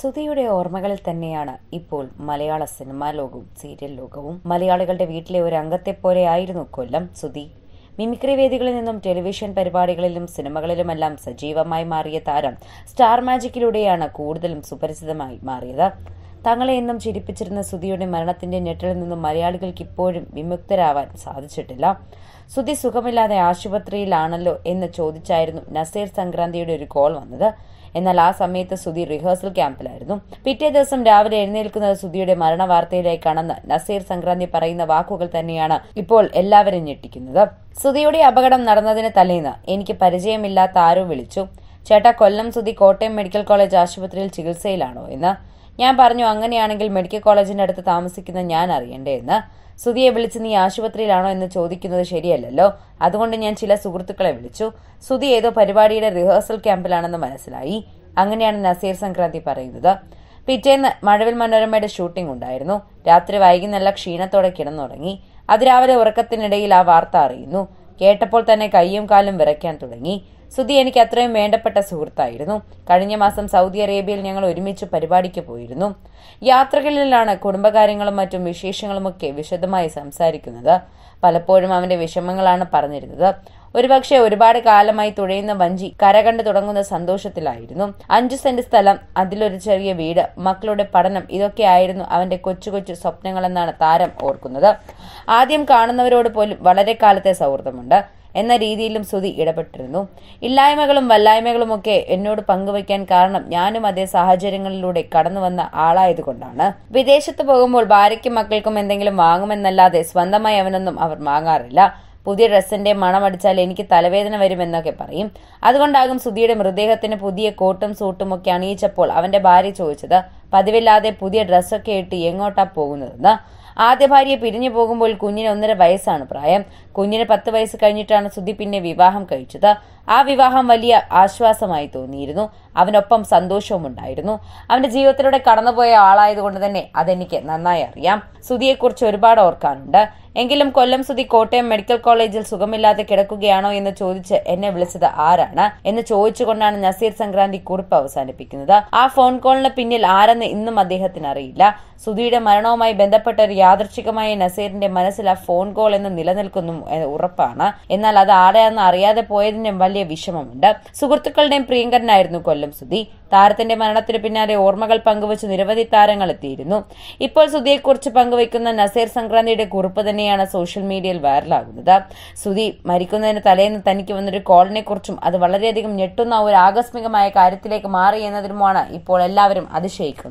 സുധിയുടെ ഓർമ്മകളിൽ തന്നെയാണ് ഇപ്പോൾ മലയാള സിനിമാ ലോകവും സീരിയൽ ലോകവും മലയാളികളുടെ വീട്ടിലെ ഒരു അംഗത്തെ പോലെ ആയിരുന്നു കൊല്ലം സുധി മിമിക്രി വേദികളിൽ നിന്നും ടെലിവിഷൻ പരിപാടികളിലും സിനിമകളിലുമെല്ലാം സജീവമായി മാറിയ താരം സ്റ്റാർ മാജിക്കിലൂടെയാണ് കൂടുതലും സുപരിചിതമായി മാറിയത് തങ്ങളെ എന്നും ചിരിപ്പിച്ചിരുന്ന സുധിയുടെ മരണത്തിന്റെ ഞെട്ടിൽ നിന്നും മലയാളികൾക്ക് ഇപ്പോഴും വിമുക്തരാവാൻ സാധിച്ചിട്ടില്ല സുധി സുഖമില്ലാതെ ആശുപത്രിയിലാണല്ലോ എന്ന് ചോദിച്ചായിരുന്നു നസീർ സംക്രാന്തിയുടെ ഒരു കോൾ വന്നത് എന്നാൽ ആ സമയത്ത് സുധി റിഹേഴ്സൽ ക്യാമ്പിലായിരുന്നു പിറ്റേ ദിവസം രാവിലെ എഴുന്നേൽക്കുന്നത് സുധിയുടെ മരണ വാർത്തയിലേക്കാണെന്ന് നസീർ സംക്രാന്തി പറയുന്ന വാക്കുകൾ തന്നെയാണ് ഇപ്പോൾ എല്ലാവരും ഞെട്ടിക്കുന്നത് സുധിയുടെ അപകടം നടന്നതിന് തലേന്ന് എനിക്ക് പരിചയമില്ലാത്ത ആരും വിളിച്ചു ചേട്ടാ കൊല്ലം സുധി കോട്ടയം മെഡിക്കൽ കോളേജ് ആശുപത്രിയിൽ ചികിത്സയിലാണോ എന്ന് ഞാൻ പറഞ്ഞു അങ്ങനെയാണെങ്കിൽ മെഡിക്കൽ കോളേജിന്റെ അടുത്ത് താമസിക്കുന്ന ഞാൻ അറിയണ്ടേ എന്ന് സുധിയെ വിളിച്ച് നീ ആശുപത്രിയിലാണോ എന്ന് ചോദിക്കുന്നത് ശരിയല്ലല്ലോ അതുകൊണ്ട് ഞാൻ ചില സുഹൃത്തുക്കളെ വിളിച്ചു സുധി ഏതോ പരിപാടിയുടെ റിഹേഴ്സൽ ക്യാമ്പിലാണെന്ന് മനസ്സിലായി അങ്ങനെയാണ് നസീർ സംക്രാന്തി പറയുന്നത് പിറ്റേന്ന് മഴവിൽ മനോരമയുടെ ഷൂട്ടിംഗ് ഉണ്ടായിരുന്നു രാത്രി വൈകി നല്ല ക്ഷീണത്തോടെ കിടന്നുറങ്ങി അതിരാവിലെ ഉറക്കത്തിനിടയിൽ ആ വാർത്ത അറിയുന്നു കേട്ടപ്പോൾ തന്നെ കൈയും കാലും വിറയ്ക്കാൻ തുടങ്ങി സുധി എനിക്ക് അത്രയും വേണ്ടപ്പെട്ട സുഹൃത്തായിരുന്നു കഴിഞ്ഞ മാസം സൗദി അറേബ്യയിൽ ഞങ്ങൾ ഒരുമിച്ച് പരിപാടിക്ക് പോയിരുന്നു യാത്രകളിലാണ് കുടുംബകാര്യങ്ങളും മറ്റും വിശേഷങ്ങളുമൊക്കെ വിശദമായി സംസാരിക്കുന്നത് പലപ്പോഴും അവന്റെ വിഷമങ്ങളാണ് പറഞ്ഞിരുന്നത് ഒരുപക്ഷെ ഒരുപാട് കാലമായി തുഴയുന്ന വഞ്ചി കര കണ്ടു തുടങ്ങുന്ന സന്തോഷത്തിലായിരുന്നു അഞ്ചു സെന്റ് സ്ഥലം അതിലൊരു ചെറിയ വീട് മക്കളുടെ പഠനം ഇതൊക്കെയായിരുന്നു അവന്റെ കൊച്ചു കൊച്ചു സ്വപ്നങ്ങളെന്നാണ് താരം ഓർക്കുന്നത് ആദ്യം കാണുന്നവരോട് പോലും വളരെ കാലത്തെ സൗഹൃദമുണ്ട് എന്ന രീതിയിലും സുതി ഇടപെട്ടിരുന്നു ഇല്ലായ്മകളും വല്ലായ്മകളും ഒക്കെ എന്നോട് പങ്കുവയ്ക്കാൻ കാരണം ഞാനും അതേ സാഹചര്യങ്ങളിലൂടെ കടന്നു വന്ന ആളായതുകൊണ്ടാണ് വിദേശത്ത് പോകുമ്പോൾ ഭാര്യയ്ക്കും മക്കൾക്കും എന്തെങ്കിലും വാങ്ങുമെന്നല്ലാതെ സ്വന്തമായി അവനൊന്നും അവർ വാങ്ങാറില്ല പുതിയ ഡ്രസ്സിന്റെ മണമടിച്ചാൽ എനിക്ക് തലവേദന വരുമെന്നൊക്കെ പറയും അതുകൊണ്ടാകും സുധിയുടെ മൃതദേഹത്തിന് പുതിയ കോട്ടും സൂട്ടും ഒക്കെ അണിയിച്ചപ്പോൾ അവന്റെ ഭാര്യ ചോദിച്ചത് പതിവില്ലാതെ പുതിയ ഡ്രസ്സൊക്കെ ഇട്ട് എങ്ങോട്ടാ പോകുന്നത് ആദ്യ ഭാര്യയെ പിരിഞ്ഞു പോകുമ്പോൾ കുഞ്ഞിന് ഒന്നര വയസ്സാണ് പ്രായം കുഞ്ഞിന് പത്ത് വയസ്സ് കഴിഞ്ഞിട്ടാണ് സുധി പിന്നെ വിവാഹം കഴിച്ചത് ആ വിവാഹം വലിയ ആശ്വാസമായി തോന്നിയിരുന്നു അവനൊപ്പം സന്തോഷവും ഉണ്ടായിരുന്നു അവന്റെ ജീവിതത്തിലൂടെ കടന്നുപോയ ആളായതുകൊണ്ട് തന്നെ അതെനിക്ക് നന്നായി അറിയാം സുധിയെക്കുറിച്ച് ഒരുപാട് ഓർക്കാനുണ്ട് എങ്കിലും കൊല്ലം സുധി കോട്ടയം മെഡിക്കൽ കോളേജിൽ സുഖമില്ലാതെ കിടക്കുകയാണോ എന്ന് ചോദിച്ച് എന്നെ വിളിച്ചത് ആരാണ് എന്ന് ചോദിച്ചുകൊണ്ടാണ് നസീർ സംക്രാന്തി കുറിപ്പ് അവസാനിപ്പിക്കുന്നത് ആ ഫോൺ കോളിന് പിന്നിൽ ആരെന്ന് എത്തിച്ചേരുമെന്ന് ഇന്നും അദ്ദേഹത്തിന് അറിയില്ല സുധിയുടെ മരണവുമായി ബന്ധപ്പെട്ട ഒരു യാദർച്ഛികമായ നസീറിന്റെ മനസ്സിൽ ആ ഫോൺ കോൾ എന്ന് നിലനിൽക്കുന്നു ഉറപ്പാണ് എന്നാൽ അത് ആടെയാന്ന് അറിയാതെ പോയതിനും വലിയ വിഷമമുണ്ട് സുഹൃത്തുക്കളുടെയും പ്രിയങ്കരനായിരുന്നു കൊല്ലം സുധി താരത്തിന്റെ മരണത്തിന് പിന്നാലെ ഓർമ്മകൾ പങ്കുവച്ച് നിരവധി താരങ്ങൾ എത്തിയിരുന്നു ഇപ്പോൾ സുധിയെക്കുറിച്ച് പങ്കുവയ്ക്കുന്ന നസീർ സംക്രാന്തിയുടെ കുറിപ്പ് തന്നെയാണ് സോഷ്യൽ മീഡിയയിൽ വൈറലാകുന്നത് സുധി മരിക്കുന്നതിന് തലേന്ന് തനിക്ക് വന്നൊരു കോളിനെ കുറിച്ചും അത് വളരെയധികം ഞെട്ടുന്ന ഒരു ആകസ്മികമായ കാര്യത്തിലേക്ക് മാറി എന്നതിനുമാണ് ഇപ്പോൾ എല്ലാവരും അതിശയിക്കുന്നത്